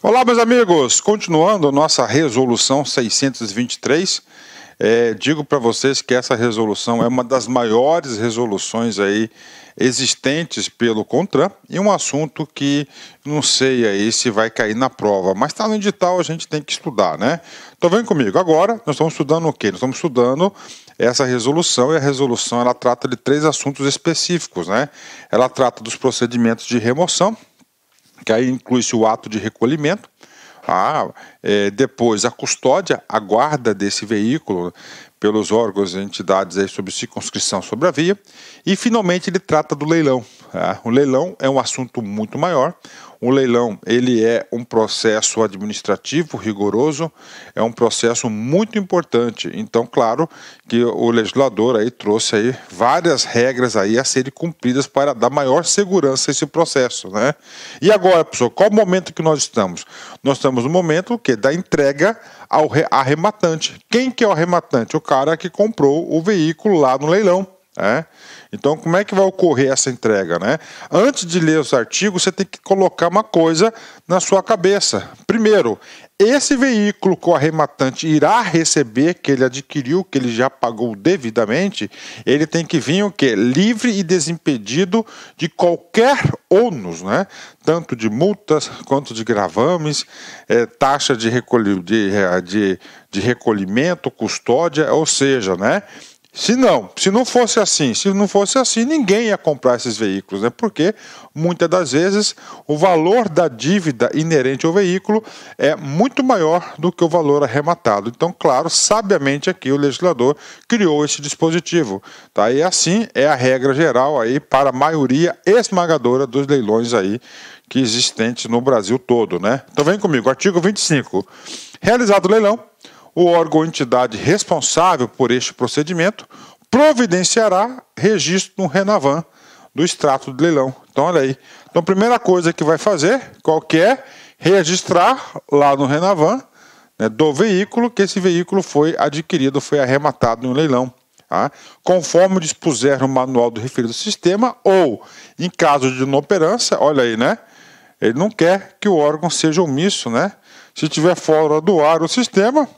Olá, meus amigos! Continuando nossa resolução 623, é, digo para vocês que essa resolução é uma das maiores resoluções aí existentes pelo CONTRAN e um assunto que não sei aí se vai cair na prova, mas está no edital, a gente tem que estudar, né? Então vem comigo. Agora, nós estamos estudando o quê? Nós estamos estudando essa resolução e a resolução ela trata de três assuntos específicos, né? Ela trata dos procedimentos de remoção, que aí inclui-se o ato de recolhimento, a, ah, é, depois a custódia, a guarda desse veículo pelos órgãos e entidades aí sobre circunscrição sobre a via, e finalmente ele trata do leilão. Tá? O leilão é um assunto muito maior. O leilão ele é um processo administrativo rigoroso, é um processo muito importante. Então, claro que o legislador aí trouxe aí várias regras aí a serem cumpridas para dar maior segurança a esse processo, né? E agora, pessoal, qual o momento que nós estamos? Nós estamos no momento que da entrega ao arrematante. Quem que é o arrematante? O cara que comprou o veículo lá no leilão. É? Então, como é que vai ocorrer essa entrega? Né? Antes de ler os artigos, você tem que colocar uma coisa na sua cabeça. Primeiro, esse veículo que o arrematante irá receber, que ele adquiriu, que ele já pagou devidamente, ele tem que vir o quê? Livre e desimpedido de qualquer ônus, né? tanto de multas quanto de gravames, é, taxa de, recolhi de, é, de, de recolhimento, custódia, ou seja, né? Se não, se não fosse assim, se não fosse assim, ninguém ia comprar esses veículos, né? Porque muitas das vezes o valor da dívida inerente ao veículo é muito maior do que o valor arrematado. Então, claro, sabiamente aqui o legislador criou esse dispositivo, tá? E assim é a regra geral aí para a maioria esmagadora dos leilões aí que existentes no Brasil todo, né? Então vem comigo, artigo 25. Realizado o leilão, o órgão ou entidade responsável por este procedimento providenciará registro no Renavan do extrato de leilão. Então, olha aí. Então, a primeira coisa que vai fazer, qual que é? Registrar lá no Renavan né, do veículo que esse veículo foi adquirido, foi arrematado no leilão. Tá? Conforme dispuser no manual do referido sistema ou, em caso de inoperância, olha aí, né? Ele não quer que o órgão seja omisso, né? Se tiver fora do ar o sistema,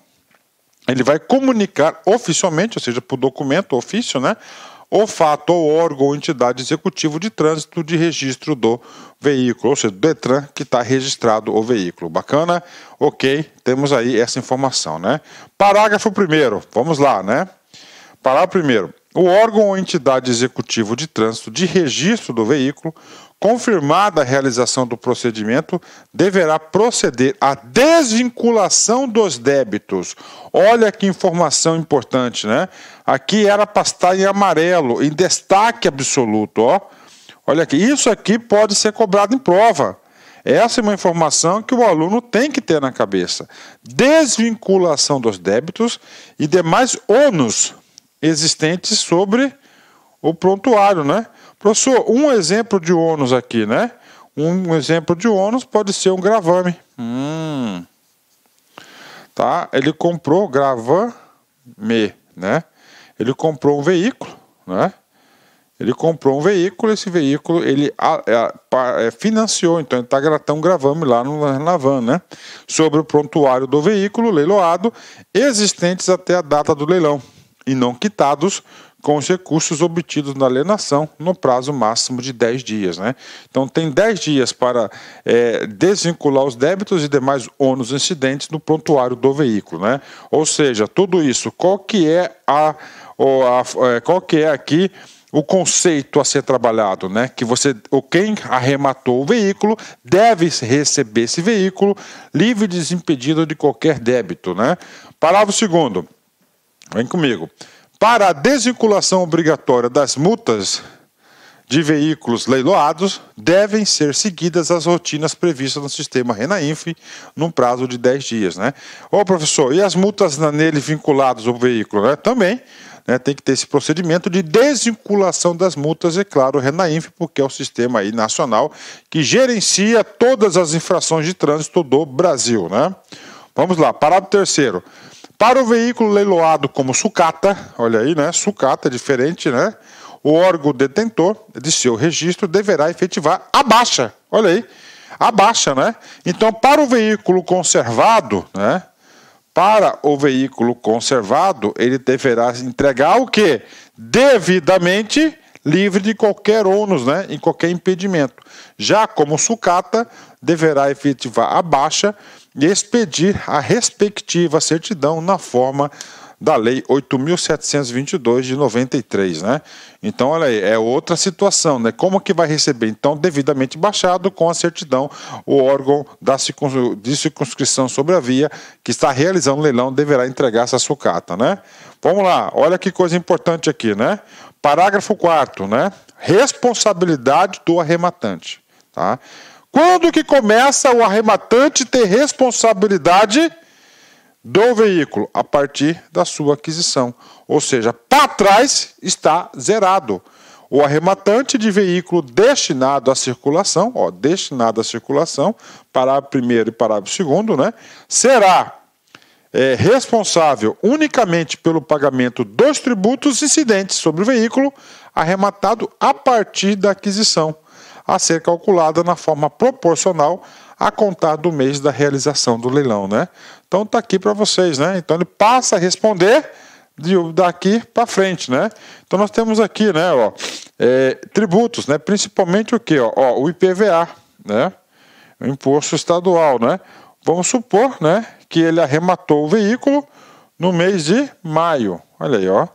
ele vai comunicar oficialmente, ou seja, por documento, ofício, né? O fato ou órgão ou entidade executivo de trânsito de registro do veículo, ou seja, do Detran que está registrado o veículo. Bacana? Ok, temos aí essa informação, né? Parágrafo primeiro, vamos lá, né? Parágrafo primeiro. O órgão ou entidade executivo de trânsito de registro do veículo confirmada a realização do procedimento, deverá proceder à desvinculação dos débitos. Olha que informação importante, né? Aqui era para estar em amarelo, em destaque absoluto, ó. Olha aqui, isso aqui pode ser cobrado em prova. Essa é uma informação que o aluno tem que ter na cabeça. Desvinculação dos débitos e demais ônus existentes sobre o prontuário, né? Professor, um exemplo de ônus aqui, né? Um exemplo de ônus pode ser um gravame. Hum. Tá? Ele comprou gravame, né? Ele comprou um veículo, né? Ele comprou um veículo, esse veículo ele a, é, a, a, é, financiou, então ele está gratão tá gravame lá no, navan, né? Sobre o prontuário do veículo leiloado, existentes até a data do leilão e não quitados com os recursos obtidos na alienação no prazo máximo de 10 dias. Né? Então, tem 10 dias para é, desvincular os débitos e demais ônus incidentes no prontuário do veículo. Né? Ou seja, tudo isso, qual que é, a, a, é, qual que é aqui o conceito a ser trabalhado, né? Que você, o quem arrematou o veículo, deve receber esse veículo livre e desimpedido de qualquer débito, né? Parágrafo segundo. Vem comigo para a desvinculação obrigatória das multas de veículos leiloados, devem ser seguidas as rotinas previstas no sistema RENAINF num prazo de 10 dias. Né? Ô professor, e as multas nele vinculadas ao veículo? Né? Também né, tem que ter esse procedimento de desvinculação das multas, é claro, o RENAINF, porque é o sistema aí nacional que gerencia todas as infrações de trânsito do Brasil. Né? Vamos lá, parágrafo terceiro. Para o veículo leiloado como sucata, olha aí, né? Sucata, é diferente, né? O órgão detentor de seu registro deverá efetivar a baixa, olha aí, a baixa, né? Então, para o veículo conservado, né? Para o veículo conservado, ele deverá entregar o que? Devidamente livre de qualquer ônus, né? Em qualquer impedimento. Já como sucata, deverá efetivar a baixa e expedir a respectiva certidão na forma da Lei 8.722 de 93, né? Então, olha aí, é outra situação, né? Como que vai receber? Então, devidamente baixado com a certidão, o órgão da de circunscrição sobre a via que está realizando o leilão deverá entregar essa sucata, né? Vamos lá, olha que coisa importante aqui, né? Parágrafo 4 né? Responsabilidade do arrematante, tá? Quando que começa o arrematante ter responsabilidade do veículo? A partir da sua aquisição. Ou seja, para trás está zerado. O arrematante de veículo destinado à circulação, ó, destinado à circulação, parágrafo primeiro e parágrafo segundo, né, será é, responsável unicamente pelo pagamento dos tributos incidentes sobre o veículo arrematado a partir da aquisição a ser calculada na forma proporcional a contar do mês da realização do leilão, né? Então tá aqui para vocês, né? Então ele passa a responder de daqui para frente, né? Então nós temos aqui, né, ó, é, tributos, né? Principalmente o que, ó, ó, o IPVA, né? O imposto estadual, né? Vamos supor, né, que ele arrematou o veículo no mês de maio. Olha aí, ó.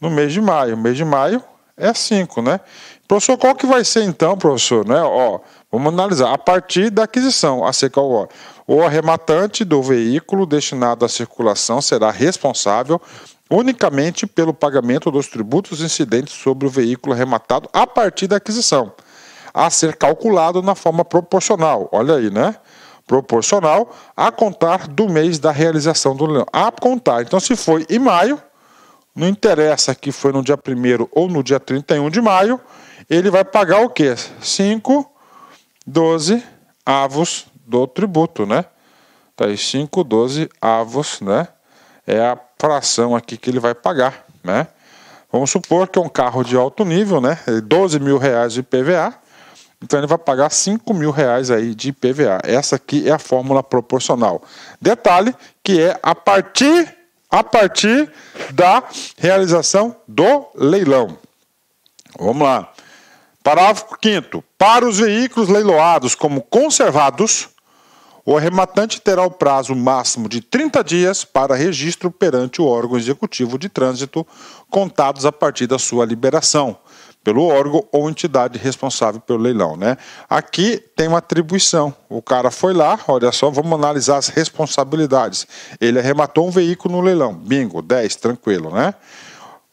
No mês de maio, mês de maio é 5, né? Professor, qual que vai ser então, professor? Né? Ó, vamos analisar. A partir da aquisição, a CCO, o arrematante do veículo destinado à circulação será responsável unicamente pelo pagamento dos tributos incidentes sobre o veículo arrematado a partir da aquisição, a ser calculado na forma proporcional. Olha aí, né? Proporcional a contar do mês da realização do leilão. A contar. Então, se foi em maio, não interessa que foi no dia 1 ou no dia 31 de maio, ele vai pagar o quê? 5, 12 avos do tributo, né? Tá aí 5, 12 avos, né? É a fração aqui que ele vai pagar, né? Vamos supor que é um carro de alto nível, né? 12 é mil reais de IPVA. Então ele vai pagar 5 mil reais aí de IPVA. Essa aqui é a fórmula proporcional. Detalhe que é a partir a partir da realização do leilão. Vamos lá. Parágrafo 5. Para os veículos leiloados como conservados, o arrematante terá o prazo máximo de 30 dias para registro perante o órgão executivo de trânsito, contados a partir da sua liberação pelo órgão ou entidade responsável pelo leilão, né? Aqui tem uma atribuição. O cara foi lá, olha só, vamos analisar as responsabilidades. Ele arrematou um veículo no leilão. Bingo, 10, tranquilo, né?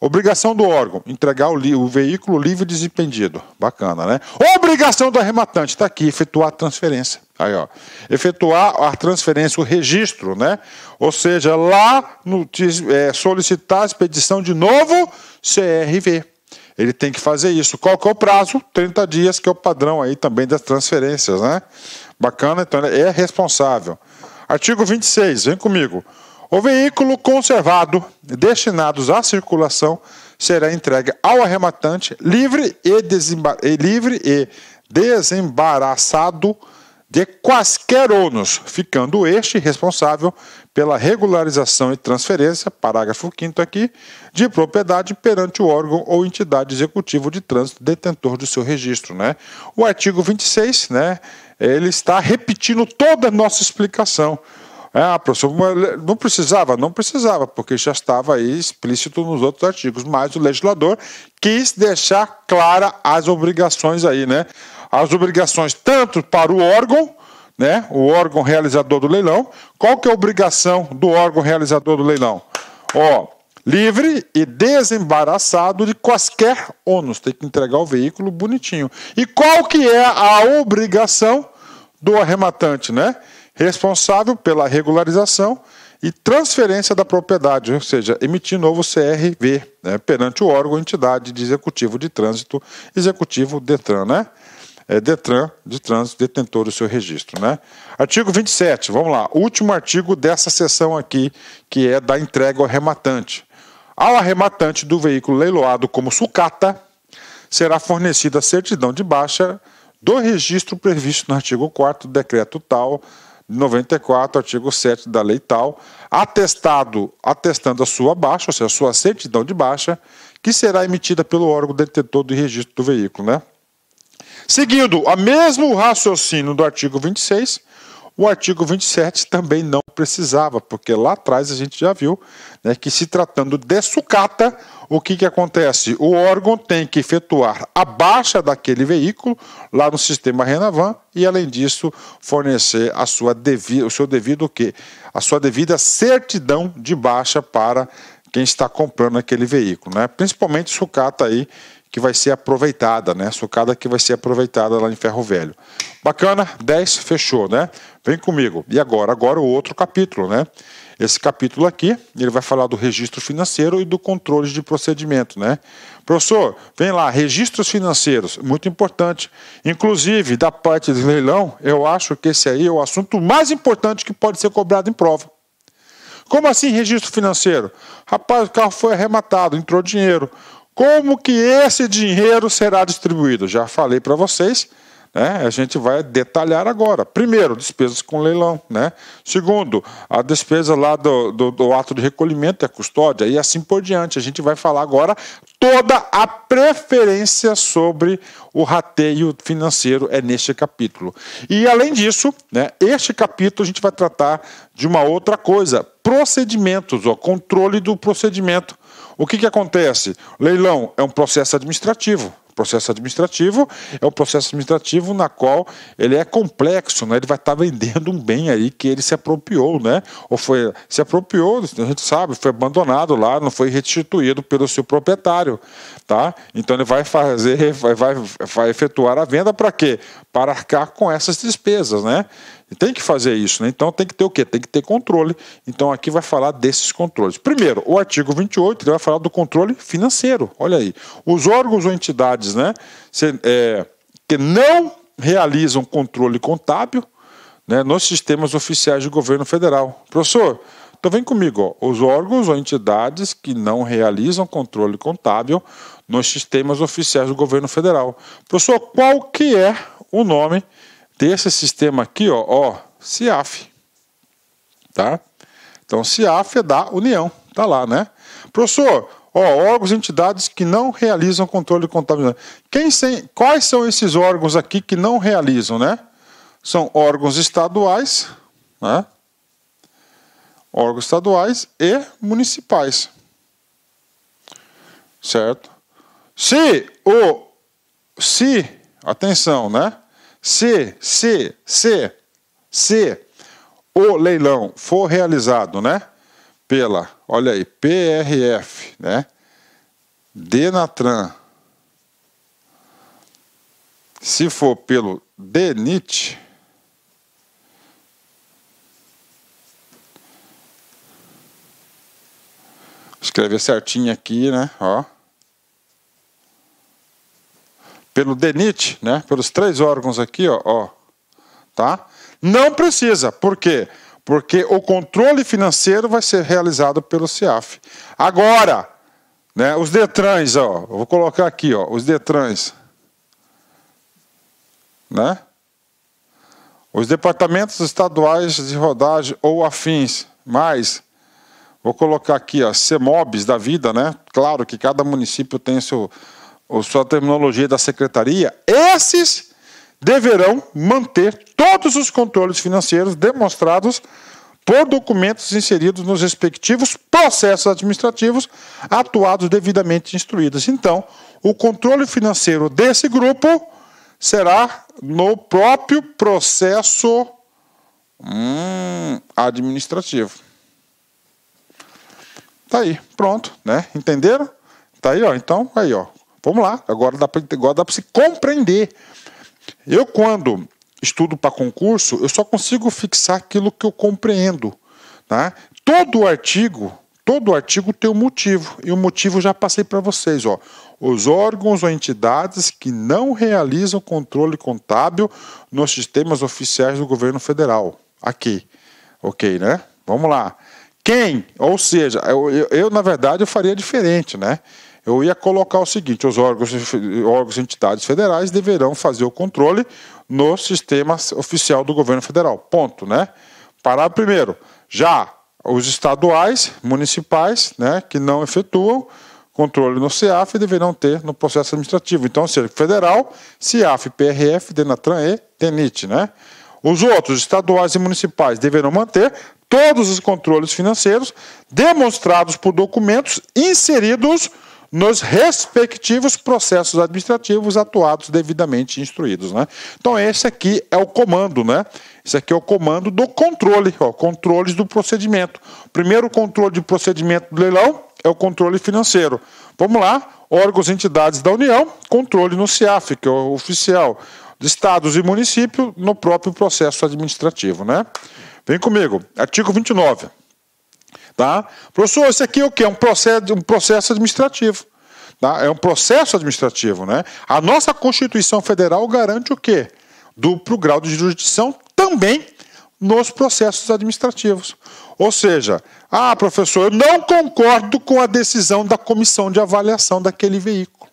Obrigação do órgão, entregar o, o veículo livre e desempendido. Bacana, né? Obrigação do arrematante, está aqui, efetuar a transferência. Aí, ó. Efetuar a transferência, o registro, né? Ou seja, lá no, é, solicitar a expedição de novo CRV ele tem que fazer isso. Qual que é o prazo? 30 dias, que é o padrão aí também das transferências, né? Bacana, então ele é responsável. Artigo 26, vem comigo. O veículo conservado destinados à circulação será entregue ao arrematante livre e, desembar... livre e desembaraçado de quaisquer ônus, ficando este responsável pela regularização e transferência, parágrafo 5 aqui, de propriedade perante o órgão ou entidade executivo de trânsito detentor do seu registro. Né? O artigo 26, né, ele está repetindo toda a nossa explicação. É, ah, professor, não precisava? Não precisava, porque já estava aí explícito nos outros artigos, mas o legislador quis deixar clara as obrigações aí, né? as obrigações tanto para o órgão, né, o órgão realizador do leilão. Qual que é a obrigação do órgão realizador do leilão? Ó, livre e desembaraçado de quaisquer ônus. Tem que entregar o veículo bonitinho. E qual que é a obrigação do arrematante, né? Responsável pela regularização e transferência da propriedade, ou seja, emitir novo CRV né? perante o órgão entidade de executivo de trânsito, executivo Detran, né? é, Detran de trânsito, detentor do seu registro. Né? Artigo 27, vamos lá, último artigo dessa sessão aqui, que é da entrega ao arrematante. Ao arrematante do veículo leiloado como sucata, será fornecida a certidão de baixa do registro previsto no artigo 4 do decreto tal, 94, artigo 7 da lei tal, atestado, atestando a sua baixa, ou seja, a sua certidão de baixa, que será emitida pelo órgão detentor do registro do veículo, né? Seguindo o mesmo raciocínio do artigo 26, o artigo 27 também não precisava, porque lá atrás a gente já viu né, que, se tratando de sucata, o que, que acontece? O órgão tem que efetuar a baixa daquele veículo lá no sistema Renavan e, além disso, fornecer a sua devi o seu devido o quê? A sua devida certidão de baixa para quem está comprando aquele veículo, né? Principalmente sucata aí que vai ser aproveitada, né? Sucada que vai ser aproveitada lá em Ferro Velho. Bacana, 10, fechou, né? Vem comigo. E agora? Agora o outro capítulo, né? Esse capítulo aqui, ele vai falar do registro financeiro e do controle de procedimento, né? Professor, vem lá, registros financeiros, muito importante. Inclusive, da parte do leilão, eu acho que esse aí é o assunto mais importante que pode ser cobrado em prova. Como assim registro financeiro? Rapaz, o carro foi arrematado, entrou dinheiro. Como que esse dinheiro será distribuído? Já falei para vocês, né? a gente vai detalhar agora. Primeiro, despesas com leilão. Né? Segundo, a despesa lá do, do, do ato de recolhimento, e a custódia, e assim por diante. A gente vai falar agora toda a preferência sobre o rateio financeiro é neste capítulo. E além disso, né, este capítulo a gente vai tratar de uma outra coisa: procedimentos, o controle do procedimento. O que, que acontece? Leilão é um processo administrativo. Processo administrativo é um processo administrativo na qual ele é complexo, né? Ele vai estar vendendo um bem aí que ele se apropriou, né? Ou foi se apropriou, a gente sabe, foi abandonado lá, não foi restituído pelo seu proprietário, tá? Então ele vai fazer, vai, vai, vai efetuar a venda para quê? Para arcar com essas despesas, né? Tem que fazer isso, né? Então tem que ter o quê? Tem que ter controle. Então aqui vai falar desses controles. Primeiro, o artigo 28 vai falar do controle financeiro. Olha aí. Os órgãos ou entidades, né? É, que não realizam controle contábil né, nos sistemas oficiais de governo federal. Professor, então vem comigo. Ó. Os órgãos ou entidades que não realizam controle contábil nos sistemas oficiais do governo federal. Professor, qual que é o nome desse sistema aqui, ó, ó CIAF. Tá? Então, CIAF é da União. Tá lá, né? Professor, ó, órgãos e entidades que não realizam controle de contabilidade. Quem sem, quais são esses órgãos aqui que não realizam, né? São órgãos estaduais, né? órgãos estaduais e municipais. Certo? Se o se, atenção, né? Se, se, se, se o leilão for realizado, né? Pela, olha aí, PRF, né? Denatran. Se for pelo DENIT, escrever certinho aqui, né? Ó pelo DENIT, né? Pelos três órgãos aqui, ó, ó, tá? Não precisa. Por quê? Porque o controle financeiro vai ser realizado pelo CIAF. Agora, né, os DETRANs, ó, vou colocar aqui, ó, os DETRANs, né? Os departamentos estaduais de rodagem ou afins, mais Vou colocar aqui, ó, CEMOBs da vida, né? Claro que cada município tem seu, ou sua terminologia da secretaria, esses deverão manter todos os controles financeiros demonstrados por documentos inseridos nos respectivos processos administrativos atuados devidamente instruídos. Então, o controle financeiro desse grupo será no próprio processo hum, administrativo. Tá aí, pronto, né? Entenderam? Tá aí, ó. Então, aí, ó. Vamos lá, agora dá para se compreender. Eu, quando estudo para concurso, eu só consigo fixar aquilo que eu compreendo. Tá? Todo artigo, todo artigo tem um motivo, e o motivo já passei para vocês. Ó. Os órgãos ou entidades que não realizam controle contábil nos sistemas oficiais do governo federal. Aqui. Ok, né? Vamos lá. Quem? Ou seja, eu, eu, eu na verdade eu faria diferente, né? eu ia colocar o seguinte: os órgãos, órgãos e entidades federais deverão fazer o controle no sistema oficial do governo federal. Ponto, né? Parar primeiro. Já os estaduais, municipais, né, que não efetuam controle no CEAF deverão ter no processo administrativo. Então, seja é federal, CEAF, PRF, Denatran e TENIT, né? Os outros, estaduais e municipais, deverão manter todos os controles financeiros demonstrados por documentos inseridos nos respectivos processos administrativos atuados devidamente instruídos. Né? Então, esse aqui é o comando, né? Esse aqui é o comando do controle, ó, controles do procedimento. Primeiro controle de procedimento do leilão é o controle financeiro. Vamos lá, órgãos e entidades da União, controle no CIAF, que é o oficial, de estados e municípios no próprio processo administrativo, né? Vem comigo, artigo 29. Tá? Professor, isso aqui é o quê? É um processo, um processo administrativo. Tá? É um processo administrativo. Né? A nossa Constituição Federal garante o quê? Duplo grau de jurisdição também nos processos administrativos. Ou seja, ah, professor, eu não concordo com a decisão da comissão de avaliação daquele veículo.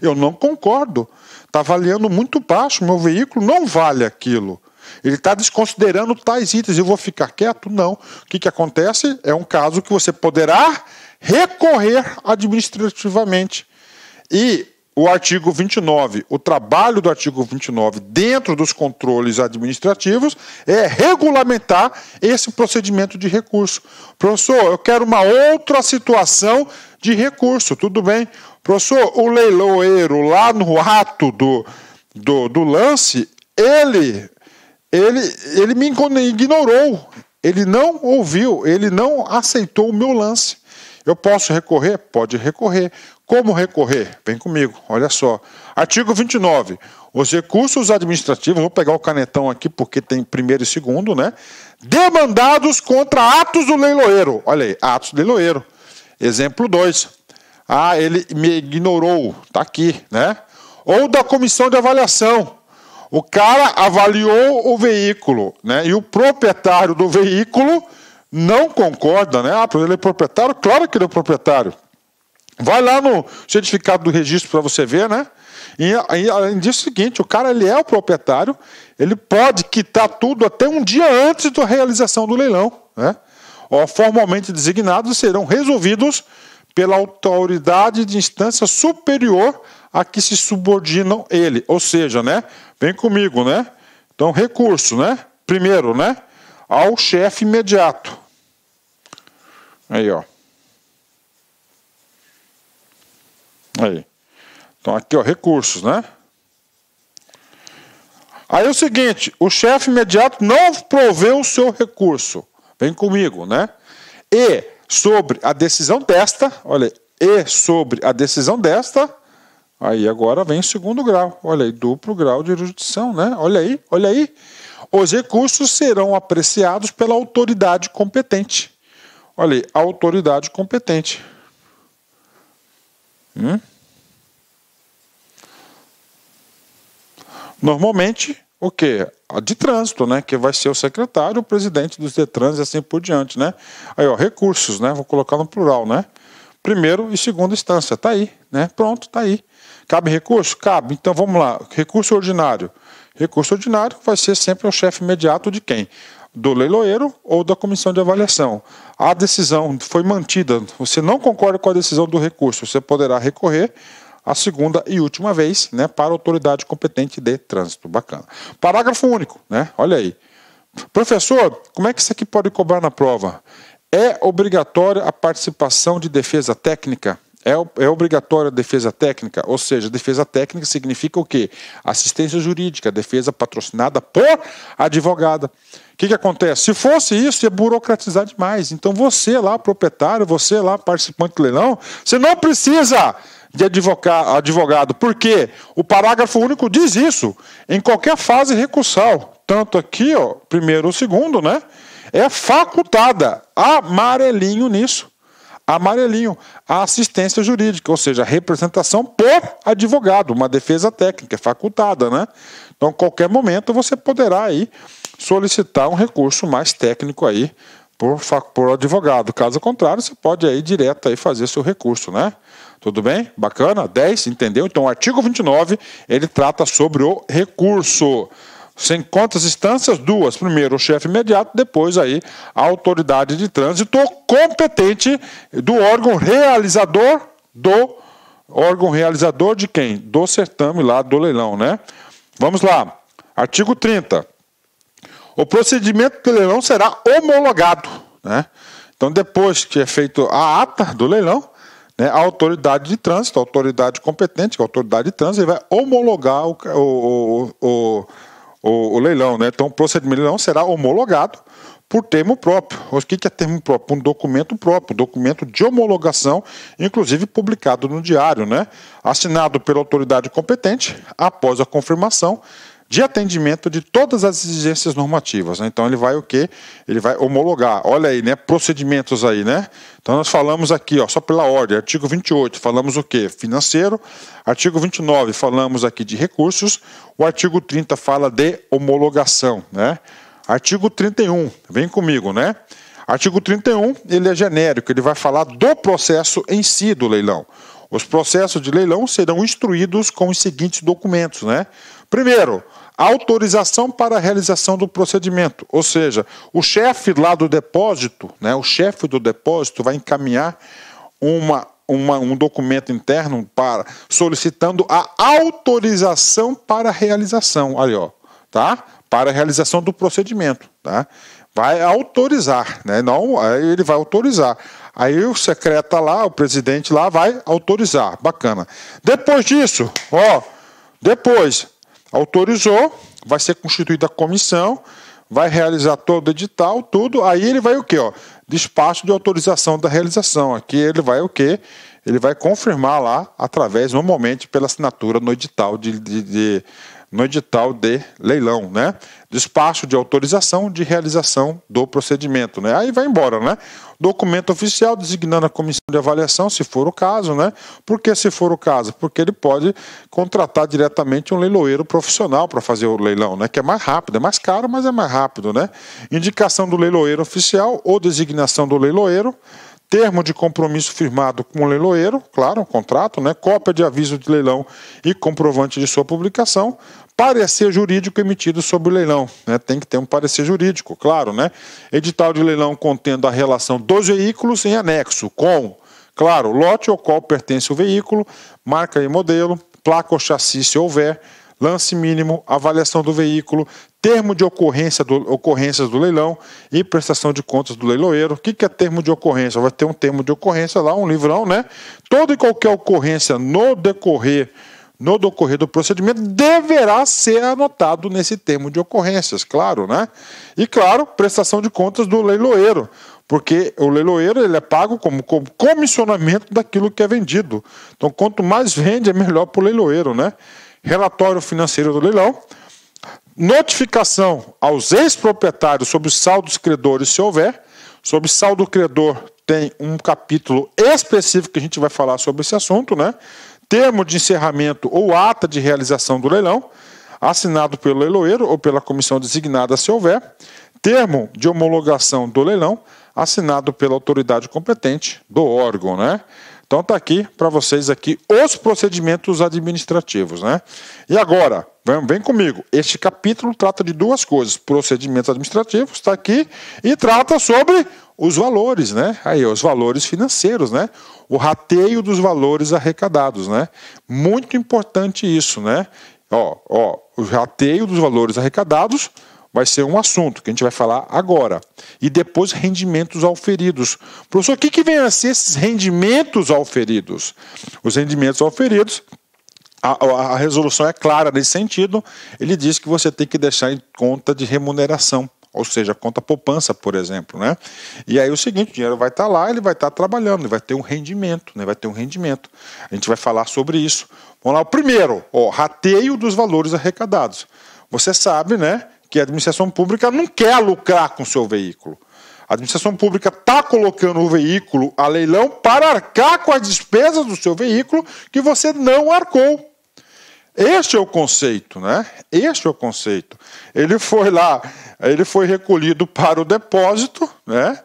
Eu não concordo. Está avaliando muito baixo, meu veículo não vale aquilo. Ele está desconsiderando tais itens. Eu vou ficar quieto? Não. O que, que acontece? É um caso que você poderá recorrer administrativamente. E o artigo 29, o trabalho do artigo 29 dentro dos controles administrativos é regulamentar esse procedimento de recurso. Professor, eu quero uma outra situação de recurso, tudo bem. Professor, o leiloeiro lá no ato do, do, do lance, ele ele, ele me ignorou. Ele não ouviu, ele não aceitou o meu lance. Eu posso recorrer? Pode recorrer. Como recorrer? Vem comigo, olha só. Artigo 29. Os recursos administrativos, vou pegar o canetão aqui porque tem primeiro e segundo, né? Demandados contra atos do leiloeiro. Olha aí, atos do leiloeiro. Exemplo 2. Ah, ele me ignorou. Está aqui, né? Ou da comissão de avaliação. O cara avaliou o veículo, né? E o proprietário do veículo não concorda, né? Ah, ele é proprietário? Claro que ele é proprietário. Vai lá no certificado do registro para você ver, né? E, além disso, é o seguinte: o cara ele é o proprietário, ele pode quitar tudo até um dia antes da realização do leilão, né? formalmente designados serão resolvidos pela autoridade de instância superior a que se subordinam ele. Ou seja, né? Vem comigo, né? Então, recurso, né? Primeiro, né? Ao chefe imediato. Aí, ó. Aí. Então, aqui, ó, recursos, né? Aí é o seguinte, o chefe imediato não proveu o seu recurso. Vem comigo, né? E sobre a decisão desta, olha, e sobre a decisão desta, Aí agora vem o segundo grau. Olha aí, duplo grau de jurisdição, né? Olha aí, olha aí. Os recursos serão apreciados pela autoridade competente. Olha aí, autoridade competente. Hum? Normalmente, o quê? A de trânsito, né? Que vai ser o secretário, o presidente dos DETRANS e assim por diante, né? Aí, ó, recursos, né? Vou colocar no plural, né? Primeiro e segunda instância. Tá aí, né? Pronto, tá aí. Cabe recurso? Cabe. Então vamos lá. Recurso ordinário. Recurso ordinário vai ser sempre o chefe imediato de quem? Do leiloeiro ou da comissão de avaliação. A decisão foi mantida. Você não concorda com a decisão do recurso, você poderá recorrer a segunda e última vez, né, para a autoridade competente de trânsito. Bacana. Parágrafo único, né? Olha aí. Professor, como é que isso aqui pode cobrar na prova? É obrigatória a participação de defesa técnica? É, é obrigatória a defesa técnica, ou seja, defesa técnica significa o quê? Assistência jurídica, defesa patrocinada por advogada. O que, que acontece? Se fosse isso, ia burocratizar demais. Então você lá, proprietário, você lá, participante do leilão, você não precisa de advogado, porque o parágrafo único diz isso em qualquer fase recursal, tanto aqui, ó, primeiro ou segundo, né? É facultada, amarelinho nisso. Amarelinho, a assistência jurídica, ou seja, a representação por advogado, uma defesa técnica, facultada, né? Então, qualquer momento você poderá aí solicitar um recurso mais técnico aí por, por advogado. Caso contrário, você pode aí direto aí fazer seu recurso, né? Tudo bem? Bacana? 10, entendeu? Então, o artigo 29, ele trata sobre o recurso sem quantas instâncias duas. Primeiro, o chefe imediato, depois aí a autoridade de trânsito competente do órgão realizador do órgão realizador de quem? Do certame lá do leilão, né? Vamos lá. Artigo 30. O procedimento do leilão será homologado, né? Então, depois que é feito a ata do leilão, né, a autoridade de trânsito, a autoridade competente, é a autoridade de trânsito, vai homologar o, o, o, o o, o leilão, né? Então, o procedimento de leilão será homologado por termo próprio. O que é termo próprio? Um documento próprio, documento de homologação, inclusive publicado no diário, né? assinado pela autoridade competente após a confirmação de atendimento de todas as exigências normativas. Né? Então ele vai o quê? Ele vai homologar. Olha aí, né? Procedimentos aí, né? Então nós falamos aqui, ó, só pela ordem, artigo 28, falamos o quê? Financeiro. Artigo 29, falamos aqui de recursos. O artigo 30 fala de homologação, né? Artigo 31, vem comigo, né? Artigo 31, ele é genérico, ele vai falar do processo em si do leilão. Os processos de leilão serão instruídos com os seguintes documentos, né? Primeiro, autorização para a realização do procedimento, ou seja, o chefe lá do depósito, né, o chefe do depósito vai encaminhar uma, uma, um documento interno para solicitando a autorização para a realização, ali ó, tá? Para a realização do procedimento, tá? Vai autorizar, né? Não, aí ele vai autorizar. Aí o secreta lá, o presidente lá vai autorizar, bacana. Depois disso, ó, depois autorizou, vai ser constituída a comissão, vai realizar todo o edital, tudo. Aí ele vai o quê? Ó, despacho de autorização da realização. Aqui ele vai o quê? Ele vai confirmar lá, através, normalmente, pela assinatura no edital de, de, de no edital de leilão, né? Despacho de autorização de realização do procedimento, né? Aí vai embora, né? Documento oficial designando a comissão de avaliação, se for o caso, né? Por que se for o caso? Porque ele pode contratar diretamente um leiloeiro profissional para fazer o leilão, né? Que é mais rápido, é mais caro, mas é mais rápido, né? Indicação do leiloeiro oficial ou designação do leiloeiro termo de compromisso firmado com o leiloeiro, claro, um contrato, né? cópia de aviso de leilão e comprovante de sua publicação, parecer jurídico emitido sobre o leilão. Né? Tem que ter um parecer jurídico, claro, né? Edital de leilão contendo a relação dos veículos em anexo, com, claro, lote ao qual pertence o veículo, marca e modelo, placa ou chassi se houver, lance mínimo, avaliação do veículo, termo de ocorrência do, ocorrências do leilão e prestação de contas do leiloeiro. O que, que é termo de ocorrência? Vai ter um termo de ocorrência lá, um livrão, né? Toda e qualquer ocorrência no decorrer no decorrer do procedimento deverá ser anotado nesse termo de ocorrências, claro, né? E claro, prestação de contas do leiloeiro, porque o leiloeiro ele é pago como, como comissionamento daquilo que é vendido. Então, quanto mais vende, é melhor para o leiloeiro, né? Relatório financeiro do leilão, notificação aos ex-proprietários sobre saldos credores, se houver. Sobre saldo credor tem um capítulo específico que a gente vai falar sobre esse assunto, né? termo de encerramento ou ata de realização do leilão, assinado pelo leiloeiro ou pela comissão designada se houver, termo de homologação do leilão, assinado pela autoridade competente do órgão, né? Então está aqui para vocês aqui os procedimentos administrativos, né? E agora, vem, vem comigo. Este capítulo trata de duas coisas: procedimentos administrativos, está aqui, e trata sobre os valores, né? Aí, os valores financeiros, né? O rateio dos valores arrecadados, né? Muito importante isso, né? Ó, ó, o rateio dos valores arrecadados vai ser um assunto que a gente vai falar agora. E depois, rendimentos auferidos. Professor, o que, que vem a ser esses rendimentos auferidos? Os rendimentos auferidos. A, a, resolução é clara nesse sentido. Ele diz que você tem que deixar em conta de remuneração, ou seja, conta poupança, por exemplo, né? E aí o seguinte, o dinheiro vai estar tá lá, ele vai estar tá trabalhando, ele vai ter um rendimento, né? Vai ter um rendimento. A gente vai falar sobre isso. Vamos lá, o primeiro, ó, rateio dos valores arrecadados. Você sabe, né, que a administração pública não quer lucrar com o seu veículo. A administração pública está colocando o veículo a leilão para arcar com as despesas do seu veículo que você não arcou. Este é o conceito, né? Este é o conceito. Ele foi lá, ele foi recolhido para o depósito, né?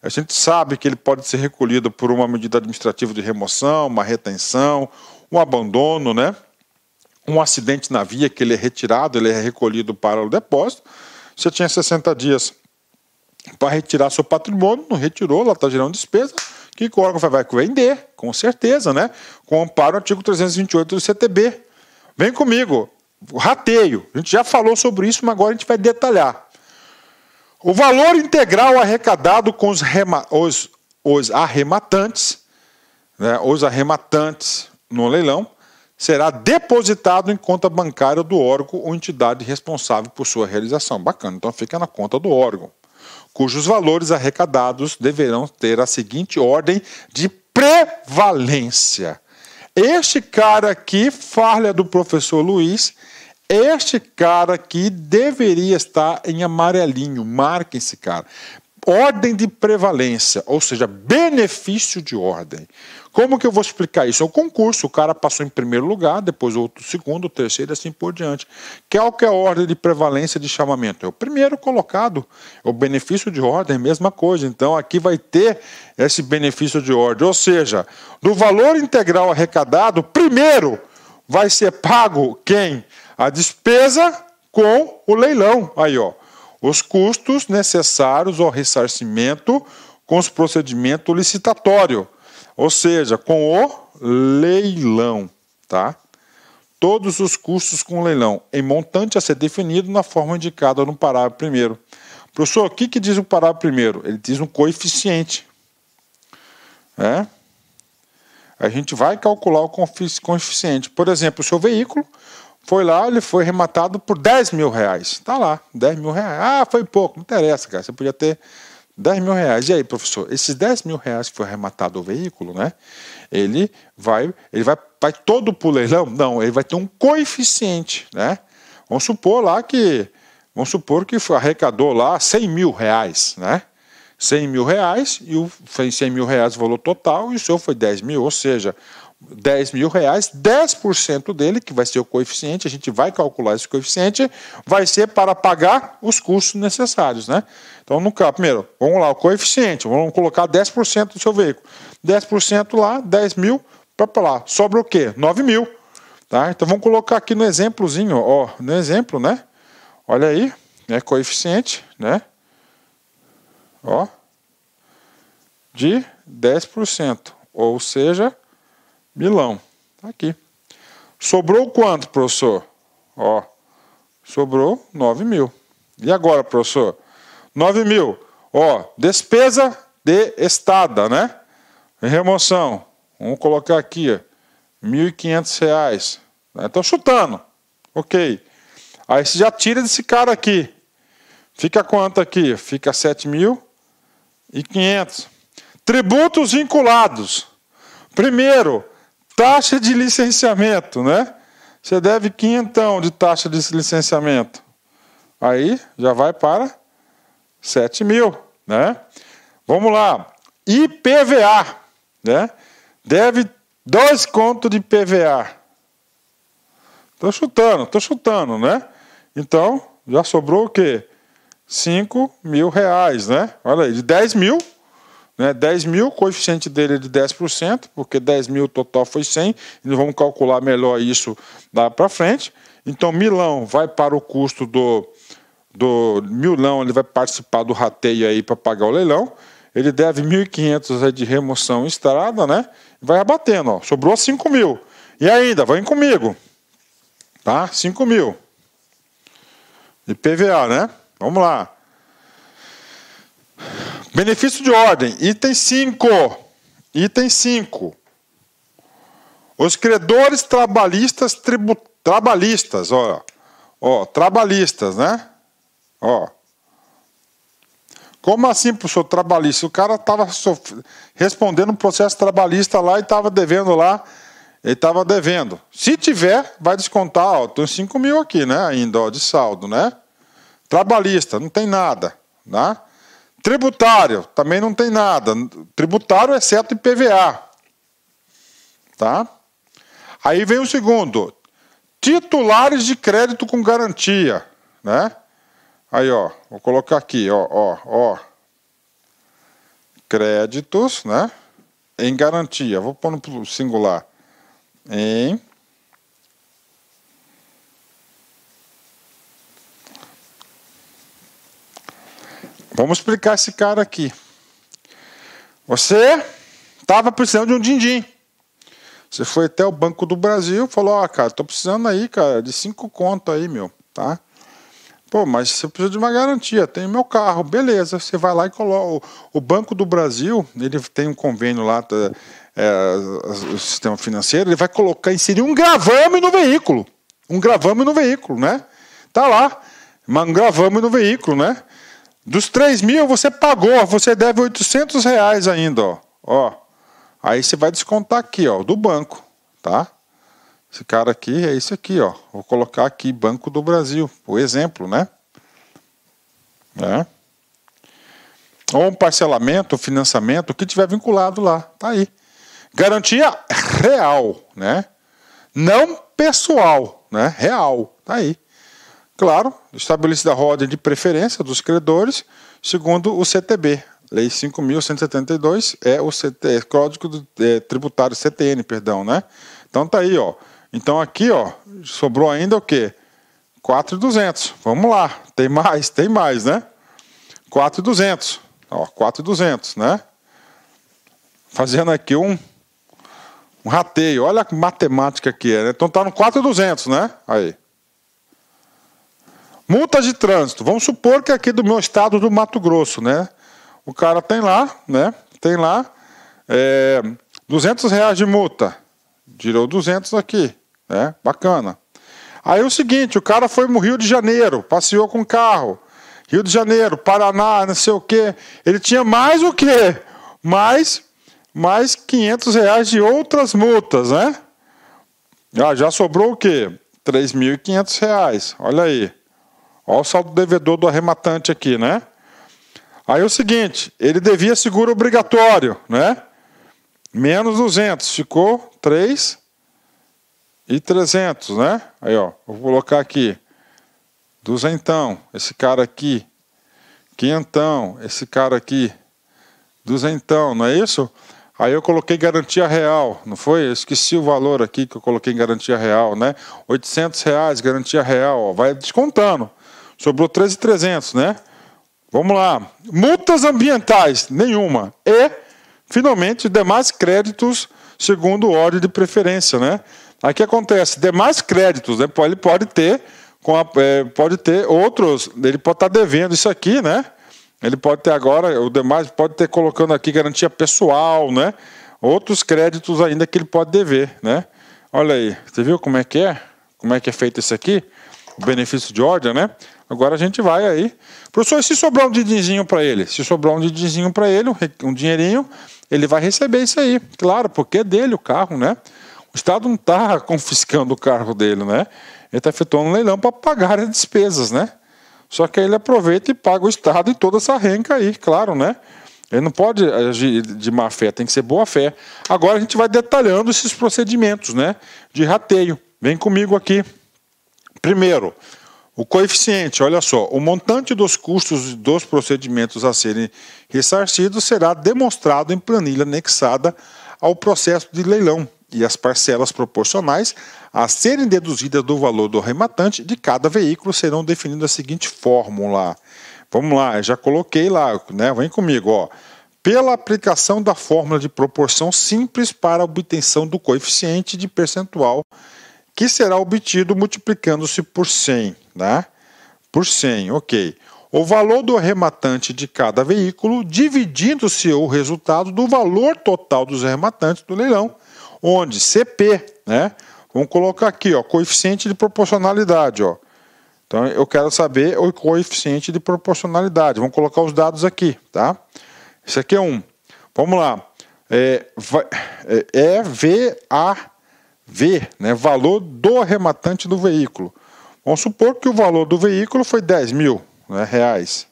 A gente sabe que ele pode ser recolhido por uma medida administrativa de remoção, uma retenção, um abandono, né? um acidente na via que ele é retirado, ele é recolhido para o depósito. Você tinha 60 dias para retirar seu patrimônio, não retirou, lá está gerando despesa. Que o órgão vai vender, com certeza, né? Com amparo artigo 328 do CTB. Vem comigo, rateio. A gente já falou sobre isso, mas agora a gente vai detalhar. O valor integral arrecadado com os, rema, os, os arrematantes, né, os arrematantes no leilão, será depositado em conta bancária do órgão ou entidade responsável por sua realização. Bacana, então fica na conta do órgão, cujos valores arrecadados deverão ter a seguinte ordem de prevalência. Este cara aqui, falha do professor Luiz, este cara aqui deveria estar em amarelinho, marquem esse cara. Ordem de prevalência, ou seja, benefício de ordem. Como que eu vou explicar isso? É o um concurso, o cara passou em primeiro lugar, depois outro segundo, terceiro e assim por diante. Qual que é a ordem de prevalência de chamamento? É o primeiro colocado, é o benefício de ordem, mesma coisa. Então aqui vai ter esse benefício de ordem, ou seja, do valor integral arrecadado, primeiro vai ser pago quem? A despesa com o leilão. Aí, ó. Os custos necessários ao ressarcimento com os procedimentos licitatório. Ou seja, com o leilão, tá? Todos os custos com leilão, em montante a ser definido na forma indicada no parágrafo primeiro. Professor, o que, que diz o parágrafo primeiro? Ele diz um coeficiente. É? A gente vai calcular o coeficiente. Por exemplo, o seu veículo foi lá, ele foi rematado por 10 mil reais. Está lá, 10 mil reais. Ah, foi pouco, não interessa, cara. Você podia ter 10 mil reais. E aí, professor, esses 10 mil reais que foi arrematado o veículo, né? Ele vai, ele vai, vai todo para o leilão? Não, ele vai ter um coeficiente, né? Vamos supor lá que, vamos supor que foi, arrecadou lá 100 mil reais, né? 100 mil reais e o, foi 100 mil reais o valor total e o senhor foi 10 mil, ou seja, 10 mil reais, 10% dele, que vai ser o coeficiente, a gente vai calcular esse coeficiente, vai ser para pagar os custos necessários. Né? Então, no caso, primeiro, vamos lá, o coeficiente, vamos colocar 10% do seu veículo. 10% lá, 10 mil para lá. Sobra o quê? 9 mil. Tá? Então vamos colocar aqui no exemplozinho, ó, no exemplo, né? Olha aí, né? Coeficiente, né? Ó, de 10%. Ou seja, Milão. Tá aqui. Sobrou quanto, professor? Ó, sobrou 9 mil. E agora, professor? 9 mil. Ó, despesa de estada, né? Remoção. Vamos colocar aqui, ó. R$ 1.500. Estou chutando. Ok. Aí você já tira desse cara aqui. Fica quanto aqui? Fica 7.500. Tributos vinculados. Primeiro, Taxa de licenciamento, né? Você deve quinhentão de taxa de licenciamento. Aí já vai para 7 mil, né? Vamos lá. IPVA, né? Deve dois contos de IPVA. Tô chutando, tô chutando, né? Então, já sobrou o quê? 5 mil reais, né? Olha aí, de 10 mil né? 10 mil, o coeficiente dele é de 10%, porque 10 mil total foi 100, e nós vamos calcular melhor isso lá para frente. Então, Milão vai para o custo do, do Milão, ele vai participar do rateio aí para pagar o leilão. Ele deve 1.500 de remoção em estrada, né? Vai abatendo, ó. sobrou 5 mil. E ainda, vem comigo, tá? 5 mil. IPVA, né? Vamos lá. Benefício de ordem, item 5. Item 5. Os credores trabalhistas tribu, trabalhistas, ó, ó, trabalhistas, né? Ó. Como assim, professor, trabalhista? O cara estava respondendo um processo trabalhista lá e estava devendo lá, ele estava devendo. Se tiver, vai descontar, ó, em 5 mil aqui, né, ainda, ó, de saldo, né? Trabalhista, não tem nada, né? Tributário, também não tem nada. Tributário, exceto IPVA. Tá? Aí vem o segundo. Titulares de crédito com garantia. Né? Aí, ó, vou colocar aqui, ó, ó, ó. Créditos, né? Em garantia. Vou pôr no singular. Em Vamos explicar esse cara aqui. Você estava precisando de um din-din. Você foi até o Banco do Brasil falou, ó, cara, tô precisando aí, cara, de cinco conto aí, meu, tá? Pô, mas você precisa de uma garantia, tem meu carro, beleza. Você vai lá e coloca. O Banco do Brasil, ele tem um convênio lá, tá, é, o sistema financeiro, ele vai colocar, inserir um gravame no veículo. Um gravame no veículo, né? Tá lá, um gravame no veículo, né? Dos 3 mil você pagou, você deve 800 reais ainda, ó. ó. Aí você vai descontar aqui, ó, do banco, tá? Esse cara aqui é esse aqui, ó. Vou colocar aqui Banco do Brasil, o exemplo, né? É. Ou um parcelamento, financiamento, o que tiver vinculado lá, tá aí. Garantia real, né? Não pessoal, né? Real, tá aí. Claro, estabelecida a roda de preferência dos credores, segundo o CTB. Lei 5.172 é o CT, é Código do, é, Tributário, CTN, perdão, né? Então tá aí, ó. Então aqui, ó, sobrou ainda o quê? 4,200. Vamos lá. Tem mais, tem mais, né? 4,200. Ó, 4,200, né? Fazendo aqui um, um rateio. Olha a matemática que é, né? Então tá no 4,200, né? Aí. Multas de trânsito. Vamos supor que é aqui do meu estado do Mato Grosso, né? O cara tem lá, né? Tem lá é, 200 reais de multa. Tirou 200 aqui, né? Bacana. Aí é o seguinte, o cara foi no Rio de Janeiro, passeou com carro. Rio de Janeiro, Paraná, não sei o quê. Ele tinha mais o quê? Mais, mais 500 reais de outras multas, né? Ah, já sobrou o quê? 3.500 reais. Olha aí. Olha o saldo devedor do arrematante aqui, né? Aí é o seguinte, ele devia seguro obrigatório, né? Menos 200, ficou 3 e 300, né? Aí, ó, vou colocar aqui. Duzentão, esse cara aqui. então, esse cara aqui. Duzentão, não é isso? Aí eu coloquei garantia real, não foi? Eu esqueci o valor aqui que eu coloquei em garantia real, né? 800 reais, garantia real, ó, vai descontando. Sobrou 13,300, né? Vamos lá. Multas ambientais, nenhuma. E, finalmente, demais créditos segundo ordem de preferência, né? Aqui acontece, demais créditos, né? Ele pode ter, com a, é, pode ter outros, ele pode estar devendo isso aqui, né? Ele pode ter agora, o demais pode ter colocando aqui garantia pessoal, né? Outros créditos ainda que ele pode dever, né? Olha aí, você viu como é que é? Como é que é feito isso aqui? O benefício de ordem, né? Agora a gente vai aí. Professor, se sobrar um dinheiro para ele? Se sobrar um dinheiro para ele, um dinheirinho, ele vai receber isso aí. Claro, porque é dele o carro, né? O Estado não está confiscando o carro dele, né? Ele está efetuando um leilão para pagar as despesas, né? Só que aí ele aproveita e paga o Estado e toda essa renca aí, claro, né? Ele não pode agir de má fé, tem que ser boa fé. Agora a gente vai detalhando esses procedimentos, né? De rateio. Vem comigo aqui. Primeiro, o coeficiente, olha só, o montante dos custos dos procedimentos a serem ressarcidos será demonstrado em planilha anexada ao processo de leilão e as parcelas proporcionais a serem deduzidas do valor do arrematante de cada veículo serão definidas da seguinte fórmula. Vamos lá, já coloquei lá, né? Vem comigo, ó. Pela aplicação da fórmula de proporção simples para obtenção do coeficiente de percentual que será obtido multiplicando-se por 100. Né? Por 100, ok. O valor do arrematante de cada veículo, dividindo-se o resultado do valor total dos arrematantes do leilão, onde CP, né? Vamos colocar aqui, ó, coeficiente de proporcionalidade, ó. Então eu quero saber o coeficiente de proporcionalidade. Vamos colocar os dados aqui, tá? Isso aqui é um. Vamos lá. É, é VAV, é né? Valor do arrematante do veículo. Vamos supor que o valor do veículo foi 10 mil né, reais.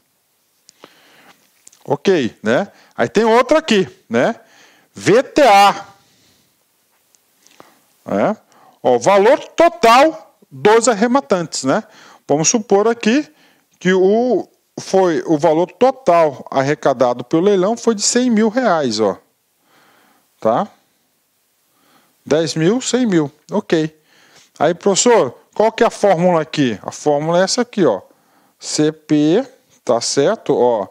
Ok, né? Aí tem outra aqui, né? VTA. É. Né? valor total dos arrematantes, né? Vamos supor aqui que o, foi, o valor total arrecadado pelo leilão foi de 100 mil reais, ó. Tá? 10 mil, 100 mil, ok. Aí, professor, qual que é a fórmula aqui? A fórmula é essa aqui, ó. CP, tá certo? Ó,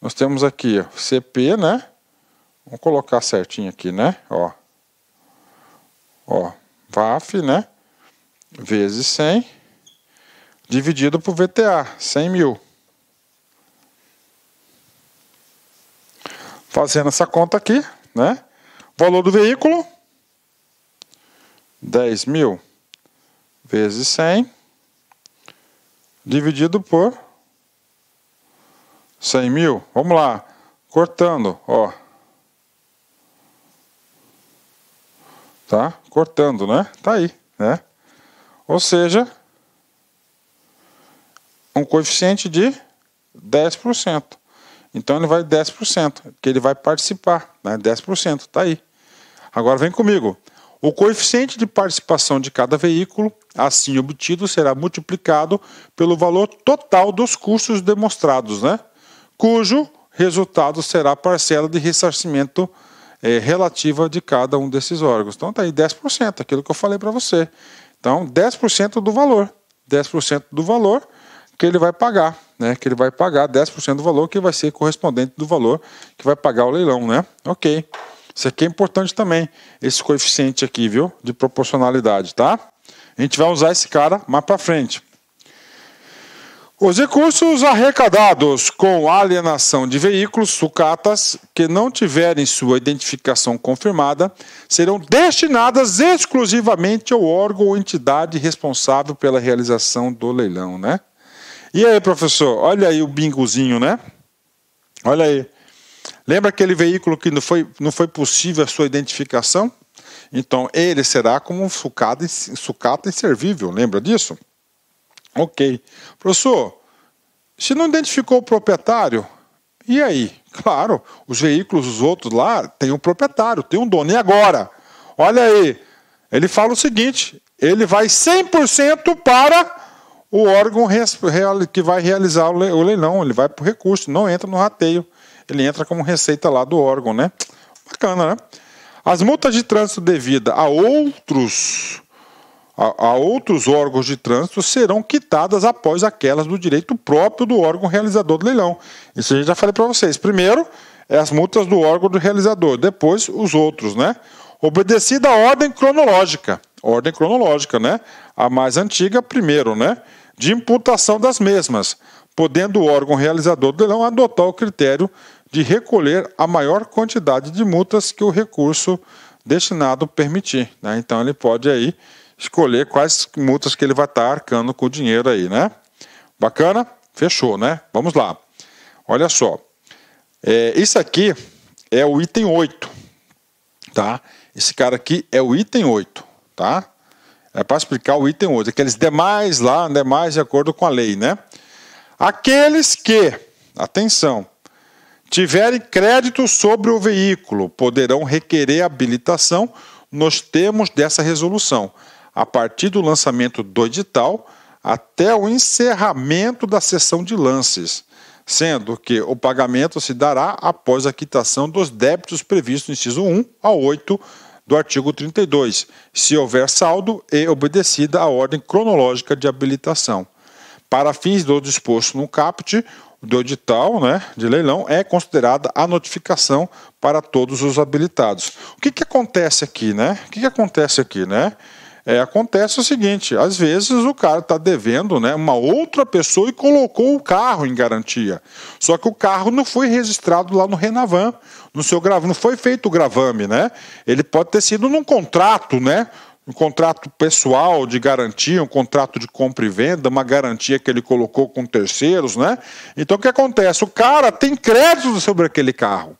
nós temos aqui, ó, CP, né? Vamos colocar certinho aqui, né? Ó. Ó, VAF, né? Vezes 100, dividido por VTA, 100 mil. Fazendo essa conta aqui, né? Valor do veículo, 10 mil vezes 100, dividido por 100 mil. Vamos lá, cortando, ó. Tá? Cortando, né? Tá aí, né? Ou seja, um coeficiente de 10%. Então ele vai 10%, que ele vai participar, né? 10%, tá aí. Agora vem comigo. O coeficiente de participação de cada veículo, assim obtido, será multiplicado pelo valor total dos custos demonstrados, né? cujo resultado será a parcela de ressarcimento é, relativa de cada um desses órgãos. Então está aí 10%, aquilo que eu falei para você. Então 10% do valor, 10% do valor que ele vai pagar, né? Que ele vai pagar 10% do valor que vai ser correspondente do valor que vai pagar o leilão, né? OK. Isso aqui é importante também, esse coeficiente aqui, viu? De proporcionalidade, tá? A gente vai usar esse cara mais para frente. Os recursos arrecadados com alienação de veículos, sucatas, que não tiverem sua identificação confirmada, serão destinadas exclusivamente ao órgão ou entidade responsável pela realização do leilão, né? E aí, professor, olha aí o bingozinho, né? Olha aí. Lembra aquele veículo que não foi, não foi possível a sua identificação? Então ele será como um sucata, sucata inservível, lembra disso? Ok. Professor, se não identificou o proprietário, e aí? Claro, os veículos, os outros lá, tem um proprietário, tem um dono. E agora? Olha aí, ele fala o seguinte: ele vai 100% para o órgão que vai realizar o leilão, ele vai para o recurso, não entra no rateio ele entra como receita lá do órgão, né? Bacana, né? As multas de trânsito devida a outros a, a outros órgãos de trânsito serão quitadas após aquelas do direito próprio do órgão realizador do leilão. Isso a gente já falei para vocês. Primeiro, é as multas do órgão do realizador, depois os outros, né? Obedecida a ordem cronológica. Ordem cronológica, né? A mais antiga, primeiro, né? De imputação das mesmas, podendo o órgão realizador do leilão adotar o critério de recolher a maior quantidade de multas que o recurso destinado permitir. Né? Então ele pode aí escolher quais multas que ele vai estar arcando com o dinheiro aí, né? Bacana? Fechou, né? Vamos lá. Olha só. É, isso aqui é o item 8, tá? Esse cara aqui é o item 8, tá? É para explicar o item 8. Aqueles demais lá, demais né? de acordo com a lei, né? Aqueles que, atenção, tiverem crédito sobre o veículo, poderão requerer habilitação nos termos dessa resolução, a partir do lançamento do edital até o encerramento da sessão de lances, sendo que o pagamento se dará após a quitação dos débitos previstos no inciso 1 a 8 do artigo 32, se houver saldo e obedecida a ordem cronológica de habilitação. Para fins do disposto no CAPT, do edital né, de leilão é considerada a notificação para todos os habilitados. O que, que acontece aqui, né? O que, que acontece aqui, né? É, acontece o seguinte: às vezes o cara está devendo né, uma outra pessoa e colocou o carro em garantia. Só que o carro não foi registrado lá no Renavan, no seu gravame, não foi feito o gravame, né? Ele pode ter sido num contrato, né? um contrato pessoal de garantia, um contrato de compra e venda, uma garantia que ele colocou com terceiros, né? Então o que acontece? O cara tem crédito sobre aquele carro,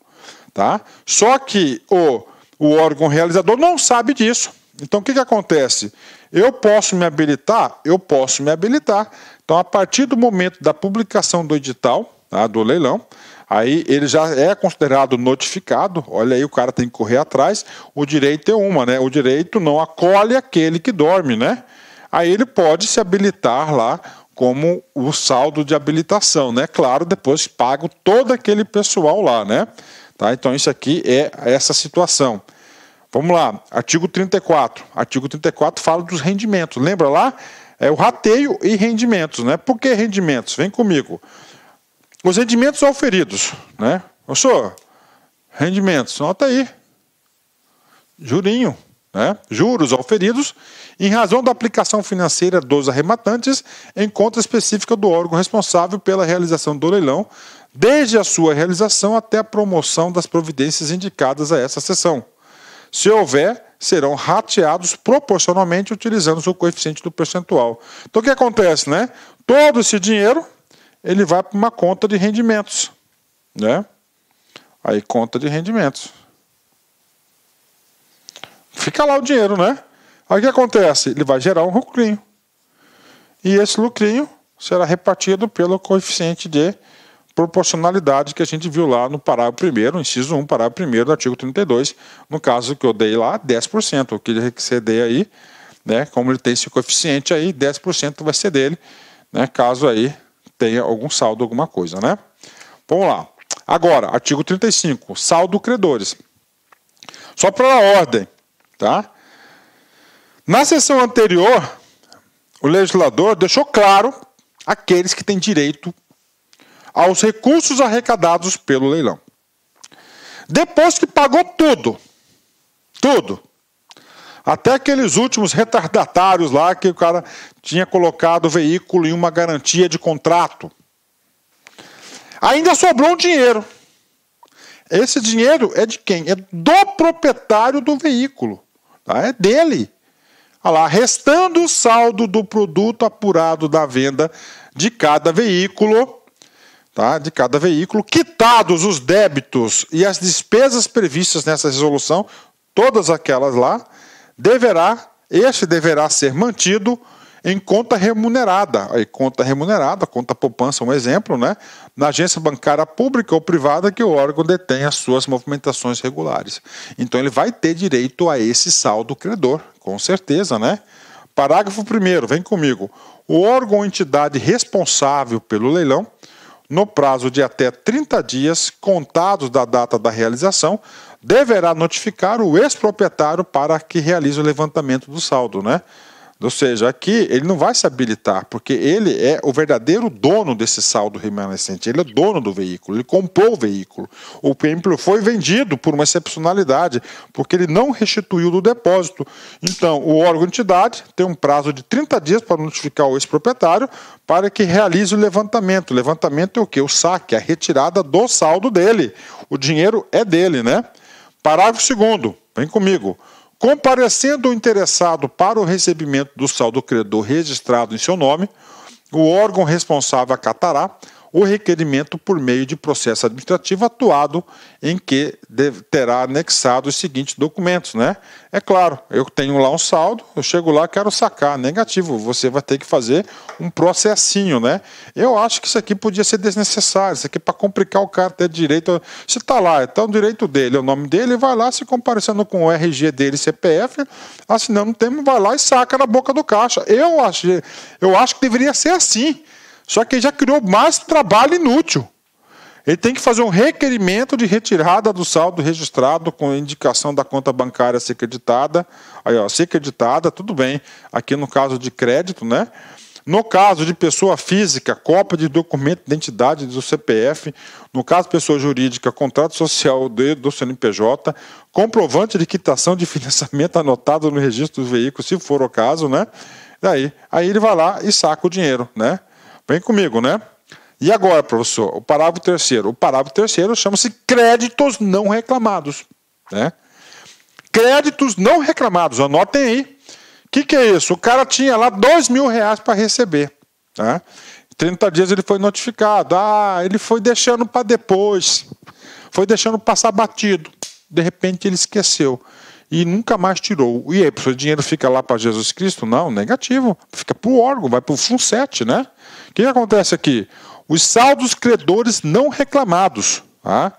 tá? Só que o, o órgão realizador não sabe disso. Então o que, que acontece? Eu posso me habilitar? Eu posso me habilitar. Então, a partir do momento da publicação do edital, tá, do leilão, Aí ele já é considerado notificado, olha aí, o cara tem que correr atrás. O direito é uma, né? O direito não acolhe aquele que dorme, né? Aí ele pode se habilitar lá como o saldo de habilitação, né? Claro, depois pago todo aquele pessoal lá, né? Tá? Então isso aqui é essa situação. Vamos lá, artigo 34. Artigo 34 fala dos rendimentos. Lembra lá? É o rateio e rendimentos, né? Por que rendimentos? Vem comigo. Os rendimentos auferidos, né? Ô, senhor, rendimentos, nota aí. Jurinho, né? Juros auferidos em razão da aplicação financeira dos arrematantes em conta específica do órgão responsável pela realização do leilão, desde a sua realização até a promoção das providências indicadas a essa sessão. Se houver, serão rateados proporcionalmente utilizando o coeficiente do percentual. Então o que acontece, né? Todo esse dinheiro ele vai para uma conta de rendimentos, né? Aí conta de rendimentos. Fica lá o dinheiro, né? Aí o que acontece? Ele vai gerar um lucrinho. E esse lucrinho será repartido pelo coeficiente de proporcionalidade que a gente viu lá no parágrafo 1 inciso 1, parágrafo 1 do artigo 32, no caso que eu dei lá, 10%, o que ele ceder aí, né, como ele tem esse coeficiente aí, 10% vai ser dele, né, caso aí tenha algum saldo, alguma coisa, né? Vamos lá. Agora, artigo 35, saldo credores. Só para ordem, tá? Na sessão anterior, o legislador deixou claro aqueles que têm direito aos recursos arrecadados pelo leilão. Depois que pagou tudo, tudo, até aqueles últimos retardatários lá que o cara tinha colocado o veículo em uma garantia de contrato. Ainda sobrou um dinheiro. Esse dinheiro é de quem? É do proprietário do veículo. Tá? É dele. Olha lá, restando o saldo do produto apurado da venda de cada veículo, tá? De cada veículo, quitados os débitos e as despesas previstas nessa resolução, todas aquelas lá, deverá, este deverá ser mantido em conta remunerada. aí conta remunerada, conta poupança, um exemplo, né? Na agência bancária pública ou privada que o órgão detém as suas movimentações regulares. Então ele vai ter direito a esse saldo credor, com certeza, né? Parágrafo 1 vem comigo. O órgão ou entidade responsável pelo leilão no prazo de até 30 dias contados da data da realização, deverá notificar o ex-proprietário para que realize o levantamento do saldo, né? Ou seja, aqui ele não vai se habilitar, porque ele é o verdadeiro dono desse saldo remanescente, ele é dono do veículo, ele comprou o veículo. O veículo foi vendido por uma excepcionalidade, porque ele não restituiu do depósito. Então, o órgão de entidade tem um prazo de 30 dias para notificar o ex-proprietário para que realize o levantamento. O levantamento é o que? O saque, a retirada do saldo dele. O dinheiro é dele, né? Parágrafo segundo, vem comigo. Comparecendo o interessado para o recebimento do saldo credor registrado em seu nome, o órgão responsável acatará o requerimento por meio de processo administrativo atuado em que terá anexado os seguintes documentos, né? É claro, eu tenho lá um saldo, eu chego lá, quero sacar, negativo, você vai ter que fazer um processinho, né? Eu acho que isso aqui podia ser desnecessário, isso aqui é para complicar o cara ter direito, se está lá, então o direito dele, é o nome dele, vai lá se comparecendo com o RG dele, CPF, assinando o termo, vai lá e saca na boca do caixa. Eu acho, eu acho que deveria ser assim. Só que ele já criou mais trabalho inútil. Ele tem que fazer um requerimento de retirada do saldo registrado com indicação da conta bancária secreditada, ser creditada. Aí, ó, ser creditada, tudo bem. Aqui no caso de crédito, né? No caso de pessoa física, cópia de documento de identidade do CPF. No caso de pessoa jurídica, contrato social do CNPJ. Comprovante de quitação de financiamento anotado no registro do veículo, se for o caso, né? Daí, aí ele vai lá e saca o dinheiro, né? Vem comigo, né? E agora, professor, o parágrafo terceiro. O parágrafo terceiro chama-se créditos não reclamados. Né? Créditos não reclamados, anotem aí. O que, que é isso? O cara tinha lá dois mil reais para receber. Tá? Né? 30 dias ele foi notificado. Ah, ele foi deixando para depois. Foi deixando passar batido. De repente ele esqueceu e nunca mais tirou. E aí, o seu dinheiro fica lá para Jesus Cristo? Não, negativo. Fica para o órgão, vai para o FUNSET, né? O que, que acontece aqui? Os saldos credores não reclamados tá?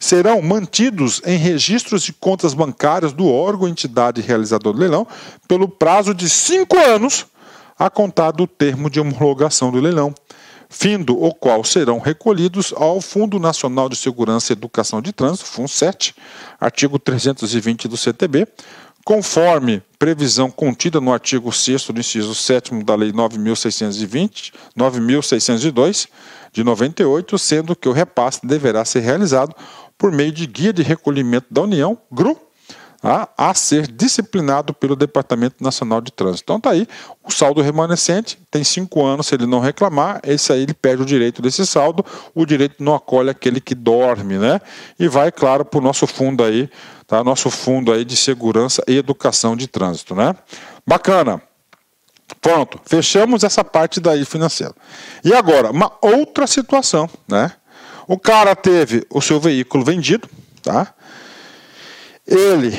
serão mantidos em registros de contas bancárias do órgão entidade realizador do leilão pelo prazo de cinco anos a contar do termo de homologação do leilão findo o qual serão recolhidos ao Fundo Nacional de Segurança e Educação de Trânsito, FUNSET, artigo 320 do CTB, conforme previsão contida no artigo 6 do inciso 7 da Lei 9620, 9602 de 98, sendo que o repasse deverá ser realizado por meio de guia de recolhimento da União, GRU, a, a ser disciplinado pelo Departamento Nacional de Trânsito. Então tá aí, o saldo remanescente tem cinco anos, se ele não reclamar, esse aí ele perde o direito desse saldo, o direito não acolhe aquele que dorme, né? E vai, claro, para o nosso fundo aí, tá? Nosso fundo aí de segurança e educação de trânsito, né? Bacana. Pronto, fechamos essa parte daí financeira. E agora, uma outra situação, né? O cara teve o seu veículo vendido, tá? Ele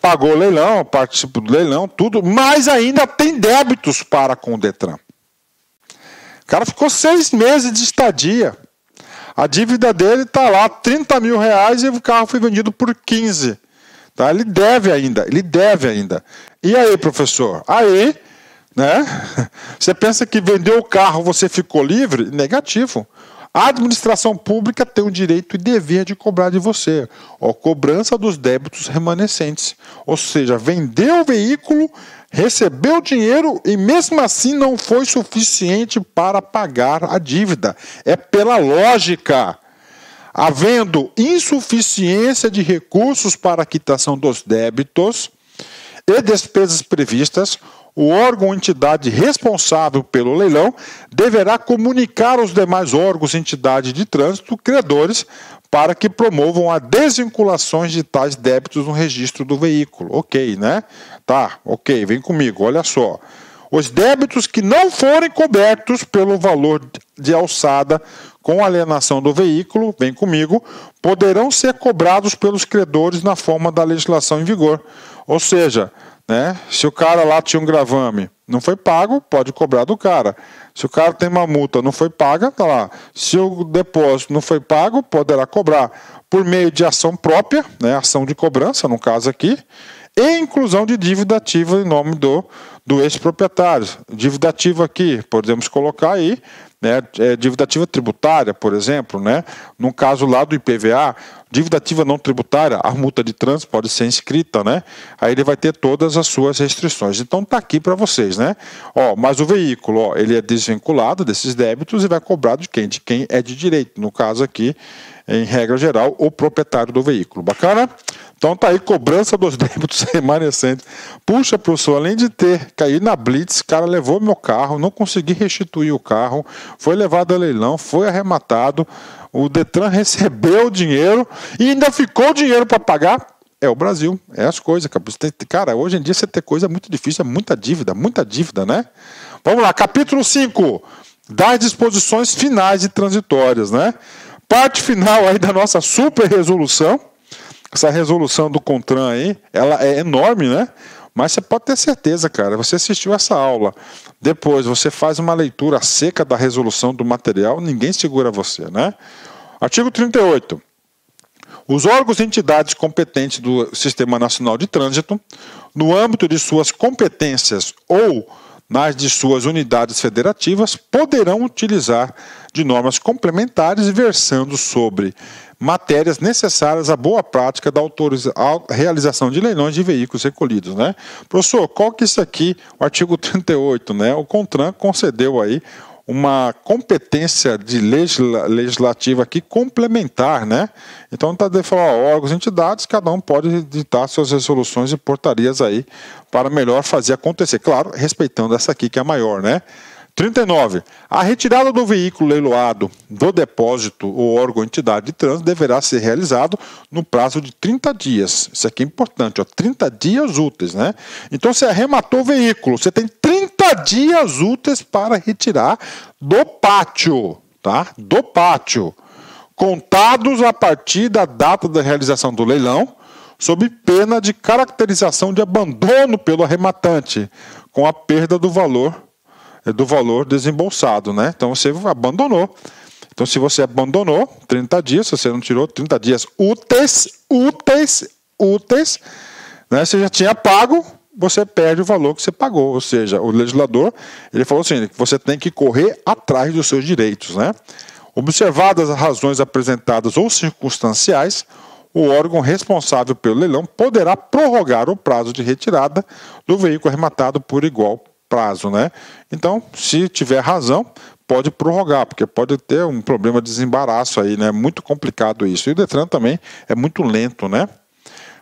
pagou o leilão, participou do leilão, tudo, mas ainda tem débitos para com o Detran. O cara ficou seis meses de estadia. A dívida dele está lá, 30 mil reais, e o carro foi vendido por 15. Tá? Ele deve ainda, ele deve ainda. E aí, professor? Aí, né? Você pensa que vendeu o carro você ficou livre? Negativo. A administração pública tem o direito e dever de cobrar de você, ou cobrança dos débitos remanescentes. Ou seja, vendeu o veículo, recebeu o dinheiro e mesmo assim não foi suficiente para pagar a dívida. É pela lógica. Havendo insuficiência de recursos para a quitação dos débitos e despesas previstas, o órgão ou entidade responsável pelo leilão deverá comunicar aos demais órgãos e entidades de trânsito credores para que promovam a desvinculação de tais débitos no registro do veículo. Ok, né? Tá, ok, vem comigo, olha só. Os débitos que não forem cobertos pelo valor de alçada com alienação do veículo, vem comigo, poderão ser cobrados pelos credores na forma da legislação em vigor. Ou seja, né, se o cara lá tinha um gravame, não foi pago, pode cobrar do cara. Se o cara tem uma multa, não foi paga, tá lá. Se o depósito não foi pago, poderá cobrar por meio de ação própria, né, ação de cobrança, no caso aqui, e inclusão de dívida ativa em nome do, do ex-proprietário. Dívida ativa aqui, podemos colocar aí, né, é, dívida ativa tributária, por exemplo, né, no caso lá do IPVA, dívida ativa não tributária, a multa de trânsito pode ser inscrita, né, aí ele vai ter todas as suas restrições. Então tá aqui para vocês, né? Ó, mas o veículo, ó, ele é desvinculado desses débitos e vai cobrar de quem? De quem é de direito, no caso aqui, em regra geral, o proprietário do veículo. Bacana? Então tá aí, cobrança dos débitos remanescentes. Puxa, professor, além de ter caído na blitz, cara levou meu carro, não consegui restituir o carro, foi levado a leilão, foi arrematado, o Detran recebeu o dinheiro e ainda ficou o dinheiro para pagar. É o Brasil, é as coisas. Cara, hoje em dia você ter coisa é muito difícil, é muita dívida, muita dívida, né? Vamos lá, capítulo 5 das disposições finais e transitórias, né? Parte final aí da nossa super resolução. Essa resolução do CONTRAN aí, ela é enorme, né? Mas você pode ter certeza, cara, você assistiu essa aula, depois você faz uma leitura seca da resolução do material, ninguém segura você, né? Artigo 38. Os órgãos e entidades competentes do Sistema Nacional de Trânsito, no âmbito de suas competências ou nas de suas unidades federativas, poderão utilizar de normas complementares versando sobre matérias necessárias à boa prática da à realização de leilões de veículos recolhidos, né? Professor, qual que é isso aqui, o artigo 38, né? O CONTRAN concedeu aí uma competência de legisla, legislativa aqui complementar, né? Então está de falar órgãos, entidades, cada um pode editar suas resoluções e portarias aí para melhor fazer acontecer. Claro, respeitando essa aqui que é a maior, né? 39. A retirada do veículo leiloado do depósito ou órgão entidade de trânsito deverá ser realizado no prazo de 30 dias. Isso aqui é importante, ó, 30 dias úteis, né? Então você arrematou o veículo, você tem 30 dias úteis para retirar do pátio, tá? Do pátio. Contados a partir da data da realização do leilão, sob pena de caracterização de abandono pelo arrematante, com a perda do valor é do valor desembolsado, né? Então você abandonou. Então se você abandonou 30 dias, se você não tirou 30 dias úteis, úteis, úteis, né? Você já tinha pago, você perde o valor que você pagou. Ou seja, o legislador, ele falou assim, você tem que correr atrás dos seus direitos, né? Observadas as razões apresentadas ou circunstanciais, o órgão responsável pelo leilão poderá prorrogar o prazo de retirada do veículo arrematado por igual prazo, né? Então, se tiver razão, pode prorrogar, porque pode ter um problema de desembaraço aí, né? Muito complicado isso. E o Detran também é muito lento, né?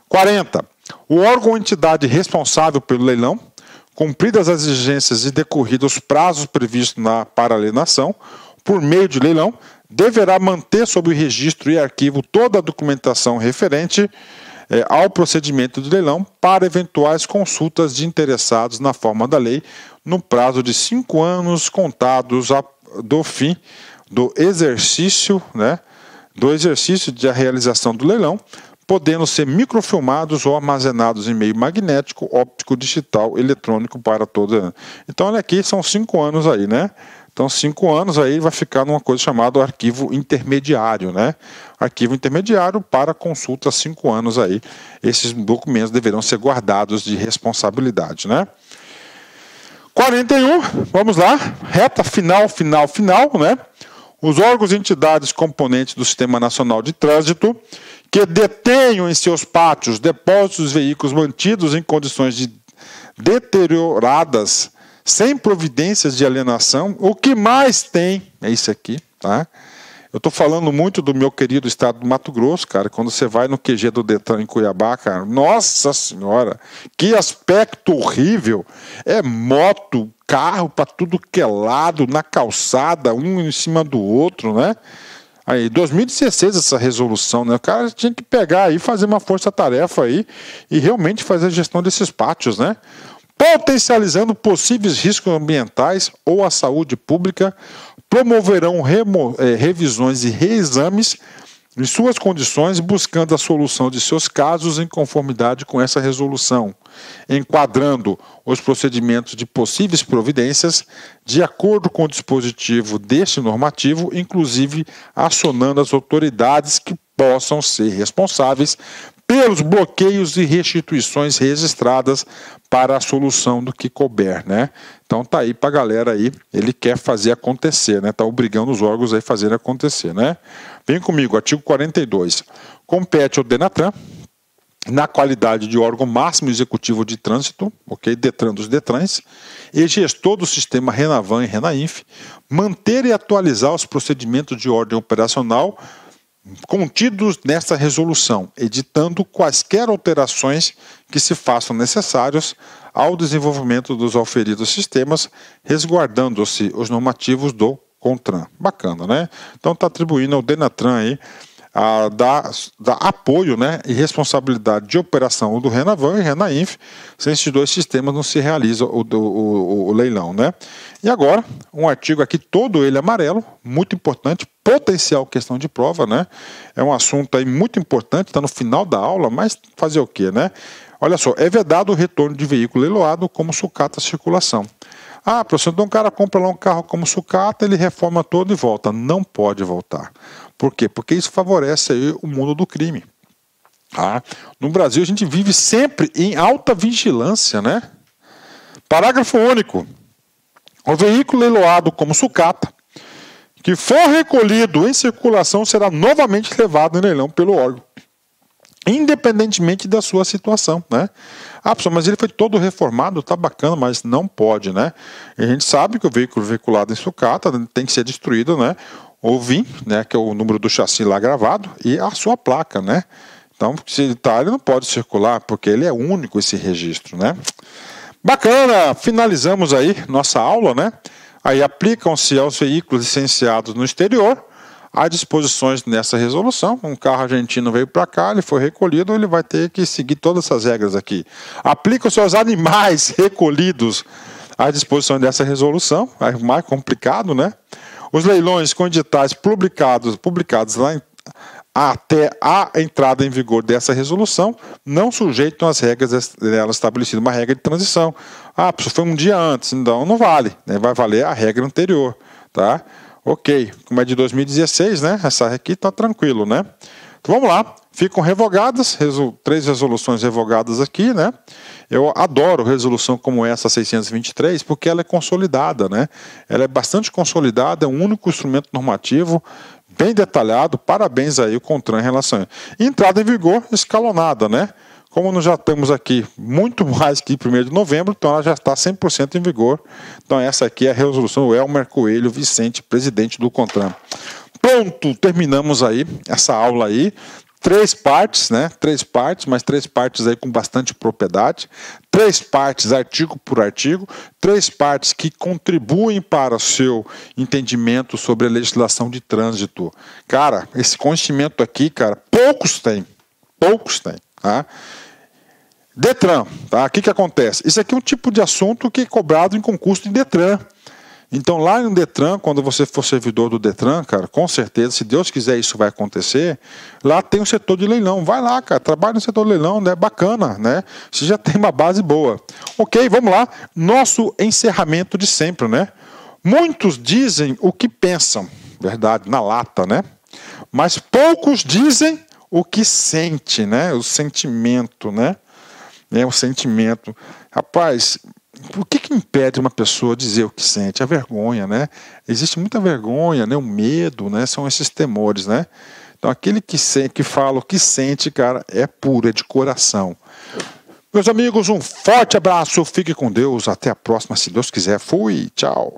40. O órgão ou entidade responsável pelo leilão, cumpridas as exigências e decorridos os prazos previstos na paralenação, por meio de leilão, deverá manter sob o registro e arquivo toda a documentação referente é, ao procedimento do leilão para eventuais consultas de interessados na forma da lei, no prazo de cinco anos contados a, do fim do exercício, né, do exercício de a realização do leilão, podendo ser microfilmados ou armazenados em meio magnético, óptico, digital, eletrônico para toda. Então, olha aqui, são cinco anos aí, né? Então, cinco anos aí vai ficar numa coisa chamada arquivo intermediário, né? Arquivo intermediário para consulta cinco anos aí. Esses documentos deverão ser guardados de responsabilidade, né? 41, vamos lá, reta final, final, final, né? Os órgãos e entidades componentes do Sistema Nacional de Trânsito que detenham em seus pátios depósitos de veículos mantidos em condições de deterioradas sem providências de alienação, o que mais tem é isso aqui, tá? Eu estou falando muito do meu querido estado do Mato Grosso, cara. Quando você vai no QG do Detran em Cuiabá, cara, nossa senhora, que aspecto horrível! É moto, carro para tudo que é lado, na calçada, um em cima do outro, né? Aí, 2016 essa resolução, né? O cara tinha que pegar aí, fazer uma força-tarefa aí e realmente fazer a gestão desses pátios, né? potencializando possíveis riscos ambientais ou à saúde pública, promoverão eh, revisões e reexames em suas condições, buscando a solução de seus casos em conformidade com essa resolução, enquadrando os procedimentos de possíveis providências de acordo com o dispositivo deste normativo, inclusive acionando as autoridades que possam ser responsáveis pelos bloqueios e restituições registradas para a solução do que couber, né? Então tá aí para a galera aí, ele quer fazer acontecer, né? Tá obrigando os órgãos aí a fazer acontecer, né? Vem comigo, artigo 42. Compete ao Denatran na qualidade de órgão máximo executivo de trânsito, ok, Detran dos Detrans, e gestor do sistema Renavan e Renainf, manter e atualizar os procedimentos de ordem operacional contidos nesta resolução, editando quaisquer alterações que se façam necessárias ao desenvolvimento dos oferidos sistemas, resguardando-se os normativos do CONTRAN. Bacana, né? Então está atribuindo ao DENATRAN aí a dar, dar apoio né, e responsabilidade de operação do Renavan e Renainf. Sem esses dois sistemas não se realiza o, o, o, o leilão. Né? E agora, um artigo aqui, todo ele amarelo, muito importante, potencial questão de prova, né? É um assunto aí muito importante, está no final da aula, mas fazer o quê, né? Olha só, é vedado o retorno de veículo leiloado como sucata circulação. Ah, professor, então um cara compra lá um carro como sucata, ele reforma todo e volta. Não pode voltar. Por quê? Porque isso favorece aí o mundo do crime. Tá? No Brasil, a gente vive sempre em alta vigilância, né? Parágrafo único. O veículo leiloado como sucata, que for recolhido em circulação, será novamente levado em leilão pelo órgão, independentemente da sua situação, né? Ah, pessoal, mas ele foi todo reformado, tá bacana, mas não pode, né? a gente sabe que o veículo veiculado em sucata tem que ser destruído, né? o VIN, né, que é o número do chassi lá gravado, e a sua placa, né? Então, se ele está, ele não pode circular, porque ele é único esse registro, né? Bacana! Finalizamos aí nossa aula, né? Aí aplicam-se aos veículos licenciados no exterior as disposições nessa resolução. Um carro argentino veio para cá, ele foi recolhido, ele vai ter que seguir todas essas regras aqui. aplicam se aos animais recolhidos as disposições dessa resolução. É mais complicado, né? Os leilões com editais publicados, publicados lá em, até a entrada em vigor dessa resolução, não sujeitam às regras dela estabelecidas, uma regra de transição. Ah, foi um dia antes, então não vale, né? vai valer a regra anterior, tá? Ok, como é de 2016, né? Essa aqui está tranquilo, né? Então vamos lá ficam revogadas, resol, três resoluções revogadas aqui, né? Eu adoro resolução como essa 623 porque ela é consolidada, né? Ela é bastante consolidada, é um único instrumento normativo bem detalhado. Parabéns aí o Contran em relação a entrada em vigor escalonada, né? Como nós já estamos aqui muito mais que 1 de novembro, então ela já está 100% em vigor. Então essa aqui é a resolução Elmer Coelho Vicente, presidente do CONTRAN. Pronto, terminamos aí essa aula aí três partes, né? Três partes, mas três partes aí com bastante propriedade, três partes artigo por artigo, três partes que contribuem para o seu entendimento sobre a legislação de trânsito. Cara, esse conhecimento aqui, cara, poucos têm, poucos têm, tá? Detran, tá? O que, que acontece? Isso aqui é um tipo de assunto que é cobrado em concurso de Detran. Então, lá no Detran, quando você for servidor do Detran, cara, com certeza, se Deus quiser, isso vai acontecer. Lá tem o setor de leilão. Vai lá, cara, trabalha no setor de leilão, né? Bacana, né? Você já tem uma base boa. Ok, vamos lá. Nosso encerramento de sempre, né? Muitos dizem o que pensam, verdade, na lata, né? Mas poucos dizem o que sente, né? O sentimento, né? É o sentimento. Rapaz, o que, que impede uma pessoa dizer o que sente? A vergonha, né? Existe muita vergonha, né? O medo, né? São esses temores, né? Então aquele que, sente, que fala o que sente, cara, é puro, é de coração. Meus amigos, um forte abraço, fique com Deus, até a próxima, se Deus quiser. Fui, tchau.